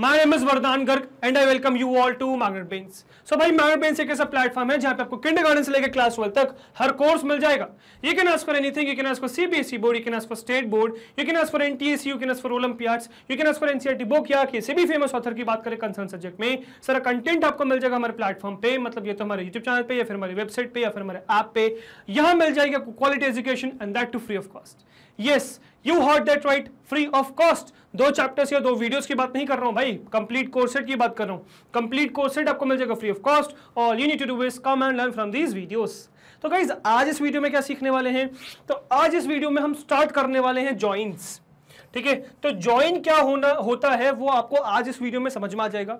My name is Vardan Garg and I welcome you all to magnet brains so भाई magnet बेन्स एक ऐसा platform है जहां पे आपको किंडर गार्डन से लेकर क्लास ट्वेल्व तक हर कोर्स मिल जाएगा you can ask for anything you can ask for CBSE board you can ask for state board you can ask for NTSC you can ask for olympiads you can ask for NCERT book या किसी भी famous author की बात करें concern subject में सारा content आपको मिल जाएगा हमारे प्लेटफॉर्म पे मतलब ये तो हमारे यूट्यूब चैनल पे या फिर हमारी वेबसाइट पे या फिर हमारे ऐप पे यहाँ मिल जाएगी आपको quality education and that too free of cost yes you heard that right free of cost दो चैप्टर्स या दो वीडियोस की बात नहीं कर रहा हूँ भाई कंप्लीट कोर्सेट की बात कर रहा हूँ कंप्लीट कोर्सेट आपको मिल जाएगा free of cost all you need to do is come and learn from these videos तो गाइज आज इस वीडियो में क्या सीखने वाले हैं तो आज इस वीडियो में हम स्टार्ट करने वाले हैं ज्वाइंट्स ठीक है तो ज्वाइन क्या होना होता है वो आपको आज इस वीडियो में समझ में आ जाएगा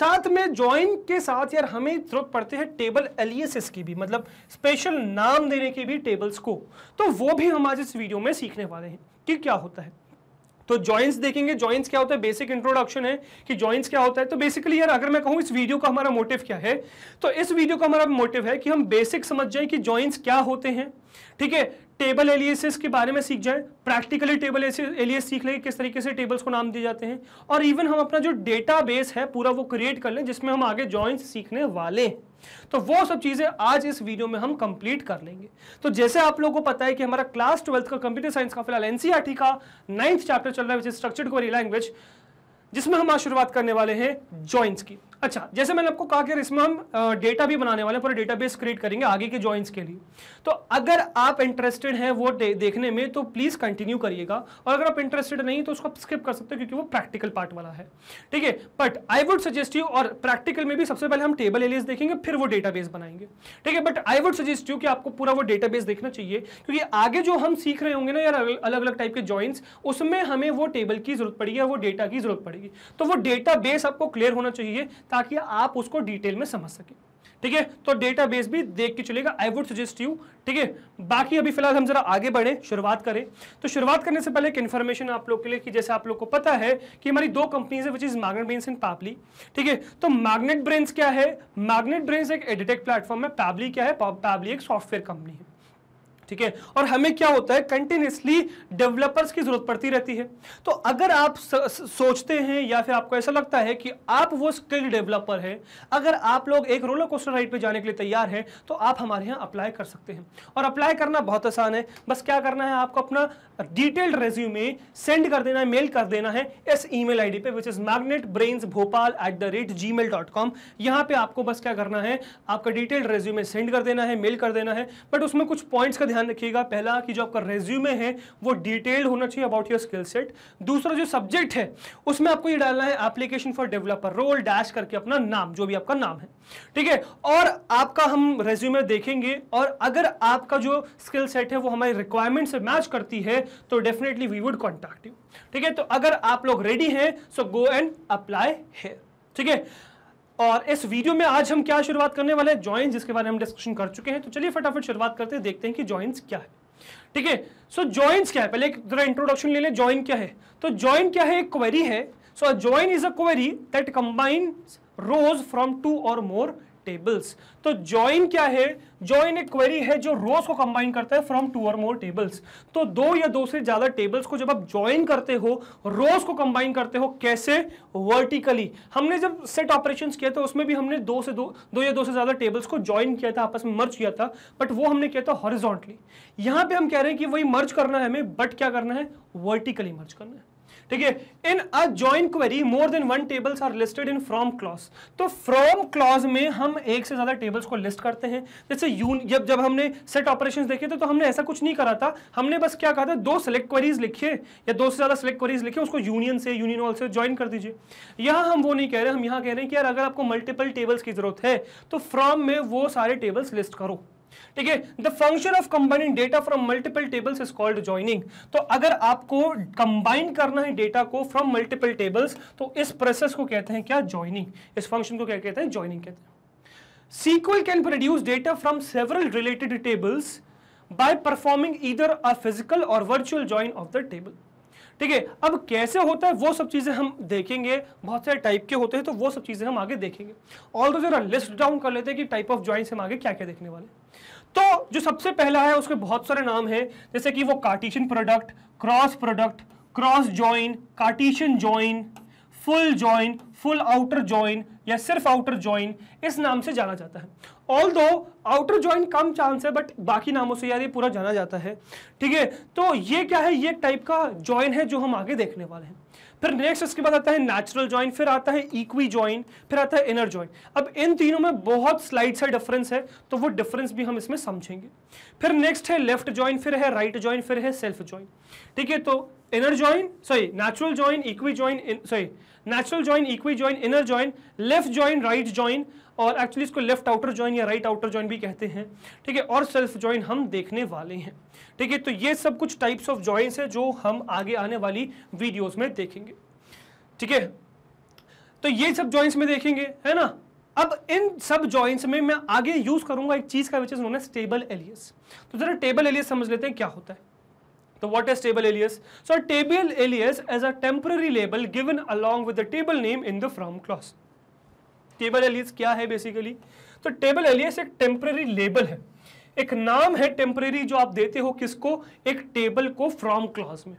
साथ में ज्वाइन के साथ यार हमें जरूरत पड़ती है टेबल एलियसिस की भी मतलब स्पेशल नाम देने के भी टेबल्स को तो वो भी हम आज इस वीडियो में सीखने वाले हैं कि क्या होता है तो जॉइंट्स देखेंगे जॉइंट्स क्या होता है बेसिक इंट्रोडक्शन है कि जॉइंट्स क्या होता है तो बेसिकली यार अगर मैं कहूं इस वीडियो का हमारा मोटिव क्या है तो इस वीडियो का हमारा मोटिव है कि हम बेसिक समझ जाए कि जॉइंट्स क्या होते हैं ठीक है टेबल एलियसिस के बारे में सीख जाए प्रैक्टिकली टेबल एलियस सीख लें किस तरीके से टेबल्स को नाम दिए जाते हैं और इवन हम अपना जो डेटाबेस है पूरा वो क्रिएट कर लें जिसमें हम आगे जॉइंस सीखने वाले हैं तो वो सब चीज़ें आज इस वीडियो में हम कंप्लीट कर लेंगे तो जैसे आप लोगों को पता है कि हमारा क्लास ट्वेल्थ का कंप्यूटर साइंस का फिलहाल एनसीआरटी e का नाइन्थ चैप्टर चल रहा है विच स्ट्रक्चर्ड क्वेरी लैंग्वेज जिसमें हम आज शुरुआत करने वाले हैं जॉइंट्स की अच्छा जैसे मैंने आपको कहा कि इसमें हम डेटा भी बनाने वाले हैं पूरा डेटाबेस क्रिएट करेंगे आगे के जॉइंट्स के लिए तो अगर आप इंटरेस्टेड हैं वो दे, देखने में तो प्लीज़ कंटिन्यू करिएगा और अगर आप इंटरेस्टेड नहीं तो उसको आप स्किप कर सकते हो क्योंकि वो प्रैक्टिकल पार्ट वाला है ठीक है but I would suggest you और प्रैक्टिकल में भी सबसे पहले हम टेबल एलियस देखेंगे फिर वो डेटा बनाएंगे ठीक है but I would suggest you कि आपको पूरा वो डेटा देखना चाहिए क्योंकि आगे जो हम सीख रहे होंगे ना यार अलग अलग टाइप के जॉइंट्स उसमें हमें वो टेबल की जरूरत पड़ेगी वो डेटा की जरूरत पड़ेगी तो वो डेटा आपको क्लियर होना चाहिए ताकि आप उसको डिटेल में समझ सके ठीक है तो डेटाबेस भी देख के चलेगा आई वुड सजेस्ट यू ठीक है बाकी अभी फिलहाल हम जरा आगे बढ़े शुरुआत करें तो शुरुआत करने से पहले एक इन्फॉर्मेशन आप लोग के लिए कि जैसे आप लोग को पता है कि हमारी दो कंपनीज है which is Magnet Brains and Pabbly ठीक है तो मैग्नेट ब्रेन्स क्या है मैग्नेट ब्रेन्स एक एडिटेक प्लेटफॉर्म है पैबली क्या है पैबली एक सॉफ्टवेयर कंपनी है ठीक है और हमें क्या होता है कंटिन्यूसली डेवलपर्स की जरूरत पड़ती रहती है तो अगर आप सोचते हैं या फिर आपको ऐसा लगता है कि आप वो स्किल्ड डेवलपर हैं अगर आप लोग एक रोलर कोस्टर राइड पे जाने के लिए तैयार हैं तो आप हमारे यहाँ अप्लाई कर सकते हैं और अप्लाई करना बहुत आसान है बस क्या करना है आपको अपना डिटेल्ड रेज्यूमे सेंड कर देना है मेल कर देना है इस ई मेल आई डी पे which is Magnet Brains Bhopal at the rate gmail dot com यहाँ पर आपको बस क्या करना है आपका डिटेल्ड रेज्यूमे सेंड कर देना है मेल कर देना है बट उसमें कुछ पॉइंट्स का ध्यान रखिएगा पहला कि जो आपका रेज्यूमे है वो डिटेल्ड होना चाहिए अबाउट योर स्किल सेट दूसरा जो सब्जेक्ट है उसमें आपको ये डालना है application for developer role dash करके अपना नाम जो भी आपका नाम है ठीक है और आपका हम रेज्यूमे देखेंगे और अगर आपका जो स्किल सेट है वो हमारी रिक्वायरमेंट से मैच करती है तो definitely we would contact you ठीक है तो अगर आप लोग रेडी हैं so go and apply here ठीक है और इस वीडियो में आज हम क्या शुरुआत करने वाले हैं ज्वाइंस जिसके बारे में हम डिस्कशन कर चुके हैं तो चलिए फटाफट शुरुआत करते हैं देखते हैं कि ज्वाइंस क्या है ठीक है सो ज्वाइंस क्या है पहले एक जरा इंट्रोडक्शन ले लें ज्वाइन क्या है तो ज्वाइन क्या है एक क्वेरी है so join is a query that combine rows from two or more tables तो ज्वाइन क्या है ज्वाइन एक क्वेरी है जो रोज को कंबाइन करता है from two or more tables तो दो या दो से ज्यादा टेबल्स को जब आप ज्वाइन करते हो रोज को कंबाइन करते हो कैसे वर्टिकली हमने जब सेट ऑपरेशन किया था उसमें भी हमने दो से दो दो या दो से ज्यादा टेबल्स को ज्वाइन किया था आपस में मर्ज किया था बट वो हमने किया था हॉरिजोंटली यहां पर हम कह रहे हैं कि वही मर्ज करना है हमें बट क्या करना है वर्टिकली मर्ज करना है ठीक है in a join query more than one tables are listed in from clause तो फ्रॉम क्लॉज में हम एक से ज्यादा टेबल्स को लिस्ट करते हैं जैसे यून जब जब हमने सेट ऑपरेशंस देखे थे तो हमने ऐसा कुछ नहीं करा था हमने बस क्या कहा था दो सेलेक्ट क्वेरीज लिखिए या दो से ज्यादा सेलेक्ट क्वेरीज लिखे उसको यूनियन से यूनियन ऑल से ज्वाइन कर दीजिए यहाँ हम वो नहीं कह रहे हम यहाँ कह रहे हैं कि यार अगर आपको मल्टीपल टेबल्स की जरूरत है तो फ्रॉम में वो सारे टेबल्स लिस्ट करो ठीक है the function of combining data from multiple tables is called joining तो अगर आपको कंबाइन करना है डेटा को फ्रॉम मल्टीपल टेबल्स तो इस प्रोसेस को कहते हैं क्या ज्वाइनिंग इस फंक्शन को क्या कहते हैं ज्वाइनिंग कहते हैं SQL can produce data from several related tables by performing either a physical or virtual join of the table ठीक है अब कैसे होता है वो सब चीज़ें हम देखेंगे बहुत सारे टाइप के होते हैं तो वो सब चीज़ें हम आगे देखेंगे ऑल तो जरा लिस्ट डाउन कर लेते हैं कि टाइप ऑफ ज्वाइंट हम आगे क्या क्या देखने वाले तो जो सबसे पहला है उसके बहुत सारे नाम है जैसे कि वो cartesian product cross product cross join cartesian join full join full outer join या सिर्फ आउटर ज्वाइन इस नाम से जाना जाता है ऑल दो आउटर ज्वाइंट कम चांस है बट बाकी नामों से यार ये पूरा जाना जाता है ठीक है तो ये क्या है ये टाइप का ज्वाइन है जो हम आगे देखने वाले हैं फिर नेक्स्ट इसके बाद आता है नेचुरल ज्वाइन फिर आता है इक्वी ज्वाइन फिर आता है इनर ज्वाइन अब इन तीनों में बहुत स्लाइड सा डिफरेंस है तो वो डिफरेंस भी हम इसमें समझेंगे फिर नेक्स्ट है लेफ्ट ज्वाइन फिर है राइट right ज्वाइन फिर है सेल्फ ज्वाइन ठीक है तो inner join sorry natural join equi join in, sorry natural join equi join inner join left join right join और एक्चुअली इसको लेफ्ट आउटर जॉइन या राइट आउटर जॉइन भी कहते हैं ठीक है और सेल्फ जॉइन हम देखने वाले हैं ठीक है तो ये सब कुछ टाइप्स ऑफ ज्वाइंस हैं जो हम आगे आने वाली वीडियोस में देखेंगे ठीक है तो ये सब ज्वाइंस में देखेंगे है ना अब इन सब ज्वाइंट्स में मैं आगे यूज करूंगा एक चीज का विच इज नोन है स्टेबल एलियस तो जरा टेबल एलियस समझ लेते हैं क्या होता है So what is table alias? So table alias is a temporary label given along with the table name in the from clause. Table alias क्या है बेसिकली तो टेबल एलियस एक टेम्परेरी लेबल है एक नाम है टेम्परेरी जो आप देते हो किसको एक टेबल को फ्रॉम क्लॉज में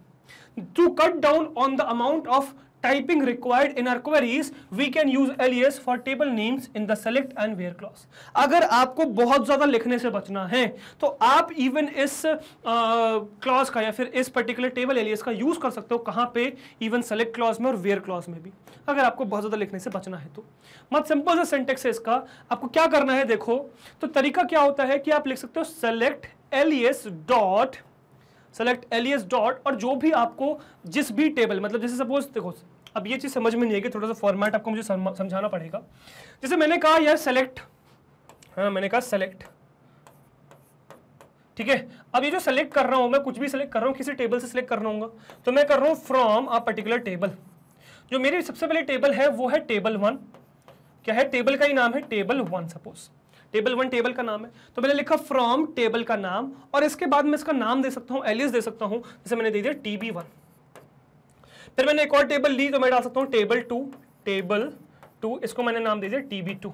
to cut down on the amount of typing required in our queries we can use alias for table names in the select and where clause अगर आपको बहुत ज़्यादा लिखने से बचना है तो आप even इस clause का या फिर इस particular table alias का use कर सकते हो कहाँ पे even select clause में और where clause में भी अगर आपको बहुत ज़्यादा लिखने से बचना है तो मत सिंपल सा सिंटेक्स है इसका आपको क्या करना है देखो तो तरीका क्या होता है कि आप लिख सकते हो select alias dot select alias dot और जो भी आपको जिस भी टेबल मतलब जैसे सपोज देखो अब ये चीज़ समझ में नहीं आएगी थोड़ा सा फॉर्मेट आपको मुझे समझाना पड़ेगा जैसे मैंने कहा यार सेलेक्ट हाँ मैंने कहा सेलेक्ट ठीक है अब ये जो सेलेक्ट कर रहा हूं मैं कुछ भी सेलेक्ट कर रहा हूँ किसी टेबल से सिलेक्ट कर रहा तो मैं कर रहा हूँ फ्रॉम अ पर्टिकुलर टेबल जो मेरी सबसे पहले टेबल है वो है टेबल वन क्या है टेबल का ही नाम है table one suppose table one table का नाम है तो मैंने लिखा फ्रॉम टेबल का नाम और इसके बाद मैं इसका नाम दे सकता हूँ एलिस दे सकता हूँ जैसे मैंने दे दिया टी बी वन फिर मैंने एक और टेबल ली तो मैं डाल सकता हूँ टेबल टू टेबल टू इसको मैंने नाम दे दिया टी टू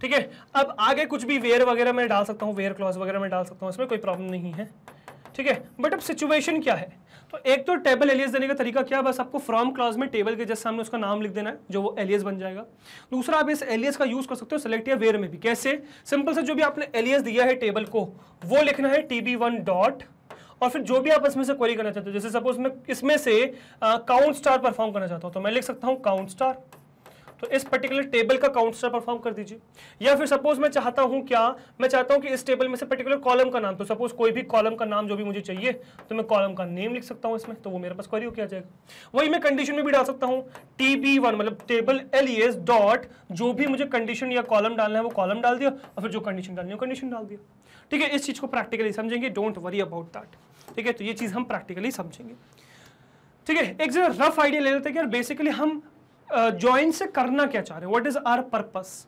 ठीक है अब आगे कुछ भी वेयर वगैरह मैं डाल सकता हूँ वेयर क्लॉज वगैरह मैं डाल सकता हूँ इसमें कोई प्रॉब्लम नहीं है ठीक है बट अब सिचुएशन क्या है तो एक तो टेबल एलियस देने का तरीका क्या बस आपको फ्रॉम क्लॉज में टेबल के जैसे सामने उसका नाम लिख देना है जो वो एलियस बन जाएगा दूसरा आप इस एलियस का यूज़ कर सकते हो सिलेक्ट या वेयर में भी कैसे सिंपल से जो भी आपने एलियस दिया है टेबल को वो लिखना है टी वन डॉट और फिर जो भी आप इसमें से क्वेरी करना चाहते हो जैसे सपोज मैं इसमें से काउंट स्टार परफॉर्म करना चाहता हूं तो मैं लिख सकता हूं काउंट स्टार तो इस पर्टिकुलर टेबल का काउंटर परफॉर्म कर दीजिए या फिर सपोज मैं चाहता हूं क्या मैं चाहता हूं कि इस टेबल में से पर्टिकुलर कॉलम का नाम तो सपोज कोई भी कॉलम का नाम जो भी मुझे चाहिए तो मैं कॉलम का नेम लिख सकता हूं इसमें तो वो मेरे पास क्वेरी हो क्या जाएगा वही मैं कंडीशन में भी डाल सकता हूं टी बी वन मतलब टेबल एल एस डॉट जो भी मुझे कंडीशन या कॉलम डालना है वो कॉलम डाल दिया और फिर जो कंडीशन डालनी है कंडीशन डाल दिया ठीक है इस चीज़ को प्रैक्टिकली समझेंगे डोंट वरी अबाउट दैट ठीक है तो ये चीज़ हम प्रैक्टिकली समझेंगे ठीक है एक जरा रफ आइडिया ले लेते हैं कि यार बेसिकली हम ज्वाइन से करना क्या चाह रहे हैं वट इज आर पर्पस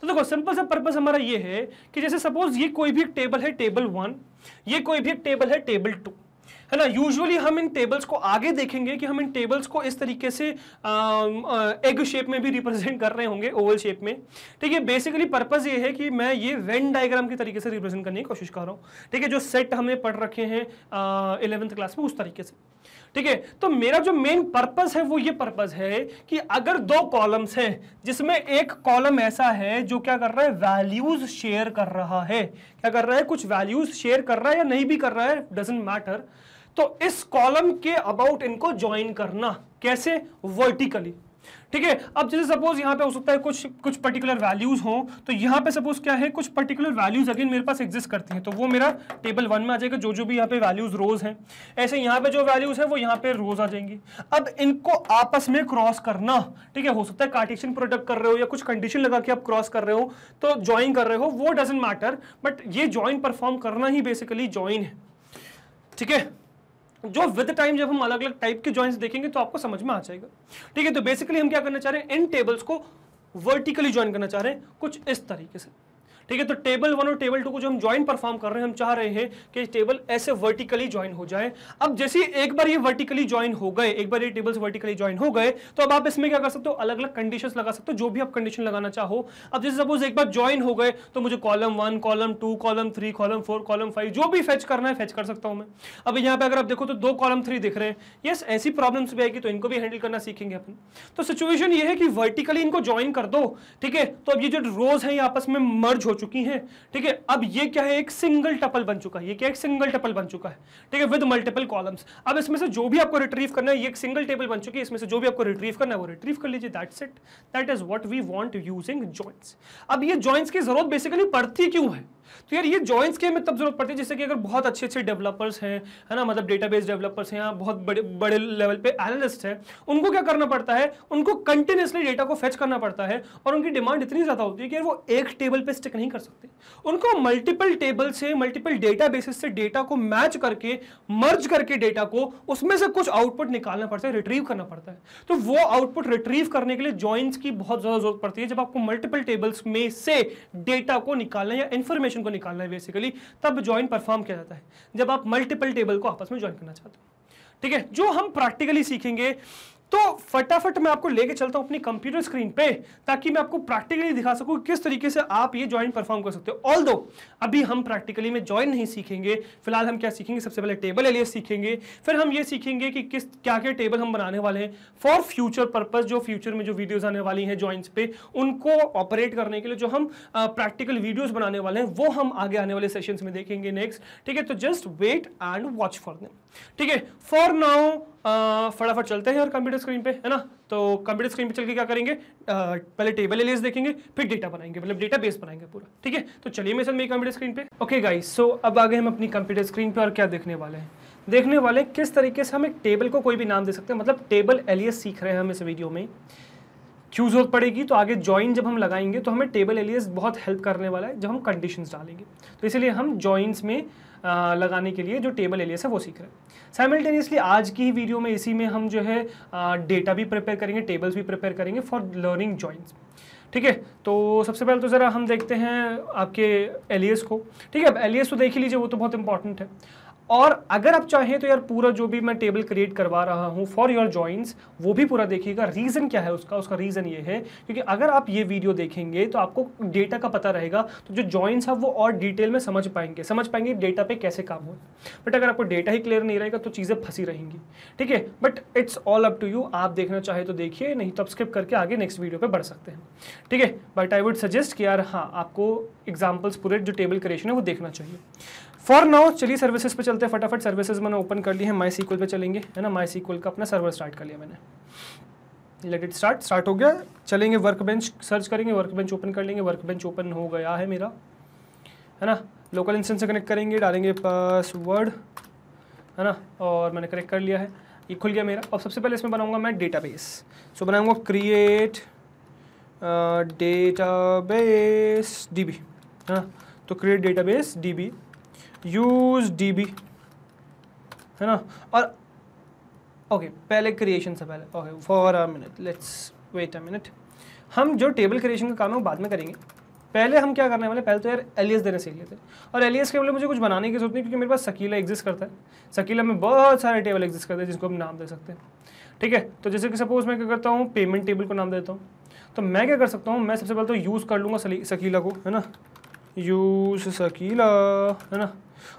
तो देखो सिंपल सा पर्पस हमारा ये है कि जैसे सपोज ये कोई भी एक टेबल है टेबल वन ये कोई भी एक टेबल है टेबल टू है ना यूजुअली हम इन टेबल्स को आगे देखेंगे कि हम इन टेबल्स को इस तरीके से एग शेप में भी रिप्रेजेंट कर रहे होंगे ओवल शेप में ठीक है बेसिकली पर्पज़ ये है कि मैं ये वेन डायग्राम के तरीके से रिप्रेजेंट करने की कोशिश कर रहा हूँ ठीक है जो सेट हमने पढ़ रखे हैं इलेवंथ क्लास में उस तरीके से ठीक है तो मेरा जो मेन पर्पस है वो ये पर्पस है कि अगर दो कॉलम्स हैं जिसमें एक कॉलम ऐसा है जो क्या कर रहा है वैल्यूज शेयर कर रहा है क्या कर रहा है कुछ वैल्यूज शेयर कर रहा है या नहीं भी कर रहा है डजेंट मैटर तो इस कॉलम के अबाउट इनको ज्वाइन करना कैसे वर्टिकली ठीक है अब जैसे सपोज यहाँ पे हो सकता है कुछ कुछ पर्टिकुलर वैल्यूज हो तो यहाँ पे सपोज क्या है कुछ पर्टिकुलर वैल्यूज अगेन मेरे पास एग्जिस्ट करती हैं तो वो मेरा टेबल वन में आ जाएगा जो जो भी यहाँ पे वैल्यूज रोज हैं ऐसे यहाँ पे जो वैल्यूज है वो यहाँ पे रोज आ जाएंगी अब इनको आपस में क्रॉस करना ठीक है हो सकता है कार्टेशन प्रोडक्ट कर रहे हो या कुछ कंडीशन लगा के आप क्रॉस कर रहे हो तो ज्वाइन कर रहे हो वो डजेंट मैटर बट ये ज्वाइन परफॉर्म करना ही बेसिकली ज्वाइन है ठीक है जो विद टाइम जब हम अलग अलग टाइप के ज्वाइंट्स देखेंगे तो आपको समझ में आ जाएगा ठीक है तो बेसिकली हम क्या करना चाह रहे हैं इन टेबल्स को वर्टिकली ज्वाइन करना चाह रहे हैं कुछ इस तरीके से ठीक है तो टेबल वन और टेबल टू को जो हम ज्वाइन परफॉर्म कर रहे हैं हम चाह रहे हैं कि टेबल ऐसे वर्टिकली ज्वाइन हो जाए अब जैसे एक बार ये वर्टिकली ज्वाइन हो गए एक बार ये टेबल्स वर्टिकली ज्वाइन हो गए तो अब आप इसमें क्या कर सकते हो अलग अलग कंडीशन लगा सकते हो जो भी आप कंडीशन लगाना चाहो अब जैसे सपोज एक बार ज्वाइन हो गए तो मुझे column one column two column three column four column five जो भी फैच करना है फैच कर सकता हूं मैं अब यहाँ पे अगर आप देखो तो दो कॉलम थ्री दिख रहे हैं यस ऐसी प्रॉब्लम भी आएगी तो इनको भी हैंडल करना सीखेंगे अपन तो सिचुएशन ये है कि वर्टिकली इनको ज्वाइन कर दो ठीक है तो अब ये जो रोज है आपस में मर्ज हो चुकी हैं ठीक है अब ये क्या है एक सिंगल टपल बन चुका है ये क्या एक सिंगल टपल बन चुका है ठीक है विद मल्टीपल कॉलम्स अब इसमें से जो भी आपको रिट्रीव करना है ये एक सिंगल टेबल बन चुकी है इसमें से जो भी आपको रिट्रीव करना है वो रिट्रीव कर लीजिए that set that is what we want using joints अब ये ज्वाइंट्स की जरूरत बेसिकली पड़ती क्यों है तो यार ये जॉइंट्स के हमें तब जरूरत पड़ती है जैसे कि अगर बहुत अच्छे अच्छे डेवलपर्स हैं है ना मतलब डेटा बेस डेवलपर्स हैं बहुत बड़े बड़े लेवल पे एनालिस्ट हैं उनको क्या करना पड़ता है उनको कंटिन्यूसली डेटा को फेच करना पड़ता है और उनकी डिमांड इतनी ज़्यादा होती है कि वो एक टेबल पर स्टिक नहीं कर सकते उनको मल्टीपल टेबल से मल्टीपल डेटा से डेटा को मैच करके मर्ज करके डेटा को उसमें से कुछ आउटपुट निकालना पड़ता है रिट्रीव करना पड़ता है तो वो आउटपुट रिट्रीव करने के लिए ज्वाइंट्स की बहुत ज़्यादा जरूरत पड़ती है जब आपको मल्टीपल टेबल्स में से डेटा को निकालना या इन्फॉर्मेशन रिलेशन को निकालना है बेसिकली तब ज्वाइन परफॉर्म किया जाता है जब आप मल्टीपल टेबल को आपस में ज्वाइन करना चाहते हो ठीक है जो हम प्रैक्टिकली सीखेंगे तो फटाफट मैं आपको लेके चलता हूँ अपनी कंप्यूटर स्क्रीन पे ताकि मैं आपको प्रैक्टिकली दिखा सकूँ किस तरीके से आप ये ज्वाइन परफॉर्म कर सकते हो ऑल दो अभी हम प्रैक्टिकली में ज्वाइन नहीं सीखेंगे फिलहाल हम क्या सीखेंगे सबसे पहले टेबल एलियस सीखेंगे फिर हम ये सीखेंगे कि किस क्या क्या टेबल हम बनाने वाले हैं फॉर फ्यूचर पर्पज जो फ्यूचर में जो वीडियोज आने वाली हैं ज्वाइंस पे उनको ऑपरेट करने के लिए जो हम प्रैक्टिकल वीडियोज बनाने वाले हैं वो हम आगे आने वाले सेशन में देखेंगे नेक्स्ट ठीक है तो just wait and watch for them ठीक है फॉर नाउ फटाफट चलते हैं और कंप्यूटर स्क्रीन पे है ना तो कंप्यूटर स्क्रीन पे चल के क्या करेंगे आ, पहले टेबल एलियस देखेंगे फिर डेटा बनाएंगे मतलब डेटा बेस बनाएंगे पूरा ठीक है तो चलिए मेरे साथ मेरी कंप्यूटर स्क्रीन पे ओके गाइस सो अब आगे हम अपनी कंप्यूटर स्क्रीन पे और क्या देखने वाले हैं देखने वाले हैं किस तरीके से हम एक टेबल को कोई भी नाम दे सकते हैं मतलब टेबल एलियस सीख रहे हैं हम इस वीडियो में क्यों जरूरत पड़ेगी तो आगे ज्वाइन जब हम लगाएंगे तो हमें टेबल एलियस बहुत हेल्प करने वाला है जब हम कंडीशन डालेंगे तो इसलिए हम ज्वाइंस में लगाने के लिए जो टेबल एलियस है वो सीख रहे हैं साइमल्टेनियसली आज की ही वीडियो में इसी में हम जो है डेटा भी प्रिपेयर करेंगे टेबल्स भी प्रिपेयर करेंगे फॉर लर्निंग जॉइंट्स ठीक है तो सबसे पहले तो ज़रा हम देखते हैं आपके एलियस को ठीक है अब एलियस तो देख ही लीजिए वो तो बहुत इंपॉर्टेंट है और अगर आप चाहें तो यार पूरा जो भी मैं टेबल क्रिएट करवा रहा हूँ फॉर योर जॉइंट्स वो भी पूरा देखिएगा रीज़न क्या है उसका उसका रीज़न ये है क्योंकि अगर आप ये वीडियो देखेंगे तो आपको डेटा का पता रहेगा तो जो जॉइंट्स हैं वो और डिटेल में समझ पाएंगे समझ पाएंगे डेटा पे कैसे काम हो बट अगर आपको डेटा ही क्लियर नहीं रहेगा तो चीज़ें फंसी रहेंगी ठीक है but it's all up to you आप देखना चाहे तो देखिए नहीं तो आप स्किप करके आगे नेक्स्ट वीडियो पर बढ़ सकते हैं ठीक है बट आई वुड सजेस्ट कि यार हाँ आपको एग्जाम्पल्स पूरे जो टेबल क्रिएशन है वो देखना चाहिए फॉर नाउ चलिए सर्विसेज पे चलते हैं फटाफट सर्विसेज मैंने ओपन कर ली है माई सीक्वल पे चलेंगे है ना माई सीक्वल का अपना सर्वर स्टार्ट कर लिया मैंने लेट इट स्टार्ट स्टार्ट हो गया चलेंगे वर्क बेंच सर्च करेंगे वर्क बेंच ओपन कर लेंगे वर्क बेंच ओपन हो गया है मेरा है ना लोकल इंस्टेंस से कनेक्ट करेंगे डालेंगे पासवर्ड है ना और मैंने कनेक्ट कर लिया है ये खुल गया मेरा अब सबसे पहले इसमें बनाऊंगा मैं डेटाबेस सो बनाऊंगा क्रिएट डेटाबेस डीबी है ना तो create database DB use D B है ना और ओके okay, पहले क्रिएशन से पहले okay for a minute let's wait a minute हम जो टेबल क्रिएशन का काम है वो बाद में करेंगे पहले हम क्या करने वाले पहले तो यार एलियस देने सीख लेते हैं और एलियस के बदले मुझे कुछ बनाने की जरूरत नहीं क्योंकि मेरे पास सकीला एग्जिस्ट करता है सकीला में बहुत सारे टेबल एग्जिस्ट करते हैं जिसको हम नाम दे सकते हैं ठीक है तो जैसे कि सपोज मैं क्या करता हूँ पेमेंट टेबल को नाम देता हूँ तो मैं क्या कर सकता हूँ मैं सबसे पहले तो यूज़ कर लूँगा सकीला को है ना यूज़ सकीला है ना